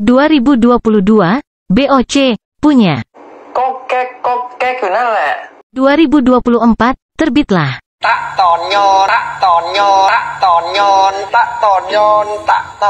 2022, BOC, punya. Kokek, kokek, kenapa? 2024, terbitlah. Tak tonyon, tak tonyon, tak tonyon, tak tonyon, tak tonyon.